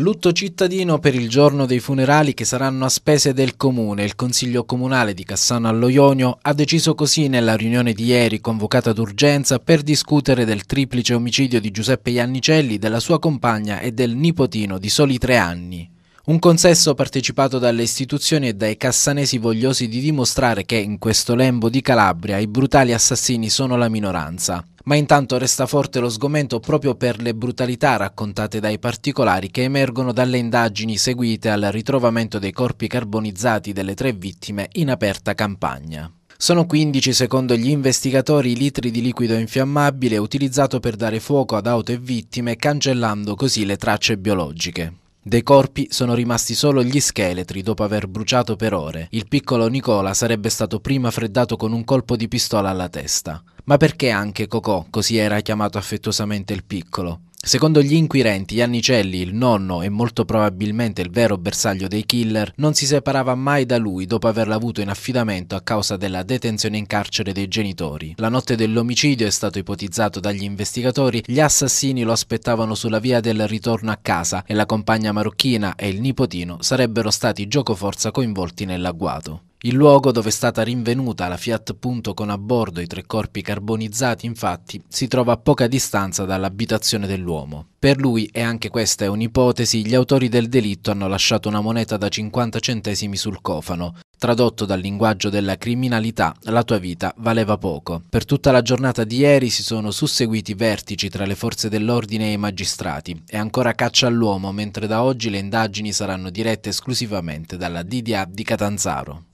Lutto cittadino per il giorno dei funerali che saranno a spese del comune. Il Consiglio Comunale di Cassano allo Ionio ha deciso così nella riunione di ieri convocata d'urgenza per discutere del triplice omicidio di Giuseppe Iannicelli, della sua compagna e del nipotino di soli tre anni. Un consesso partecipato dalle istituzioni e dai cassanesi vogliosi di dimostrare che in questo lembo di Calabria i brutali assassini sono la minoranza. Ma intanto resta forte lo sgomento proprio per le brutalità raccontate dai particolari che emergono dalle indagini seguite al ritrovamento dei corpi carbonizzati delle tre vittime in aperta campagna. Sono 15, secondo gli investigatori, i litri di liquido infiammabile utilizzato per dare fuoco ad auto e vittime, cancellando così le tracce biologiche. Dei corpi sono rimasti solo gli scheletri dopo aver bruciato per ore. Il piccolo Nicola sarebbe stato prima freddato con un colpo di pistola alla testa. Ma perché anche Cocò, così era chiamato affettuosamente il piccolo? Secondo gli inquirenti, Annicelli, il nonno e molto probabilmente il vero bersaglio dei killer, non si separava mai da lui dopo averla avuto in affidamento a causa della detenzione in carcere dei genitori. La notte dell'omicidio, è stato ipotizzato dagli investigatori, gli assassini lo aspettavano sulla via del ritorno a casa e la compagna marocchina e il nipotino sarebbero stati giocoforza coinvolti nell'agguato. Il luogo dove è stata rinvenuta la Fiat Punto con a bordo i tre corpi carbonizzati, infatti, si trova a poca distanza dall'abitazione dell'uomo. Per lui, e anche questa è un'ipotesi, gli autori del delitto hanno lasciato una moneta da 50 centesimi sul cofano. Tradotto dal linguaggio della criminalità, la tua vita valeva poco. Per tutta la giornata di ieri si sono susseguiti vertici tra le forze dell'ordine e i magistrati. È ancora caccia all'uomo, mentre da oggi le indagini saranno dirette esclusivamente dalla DDA di Catanzaro.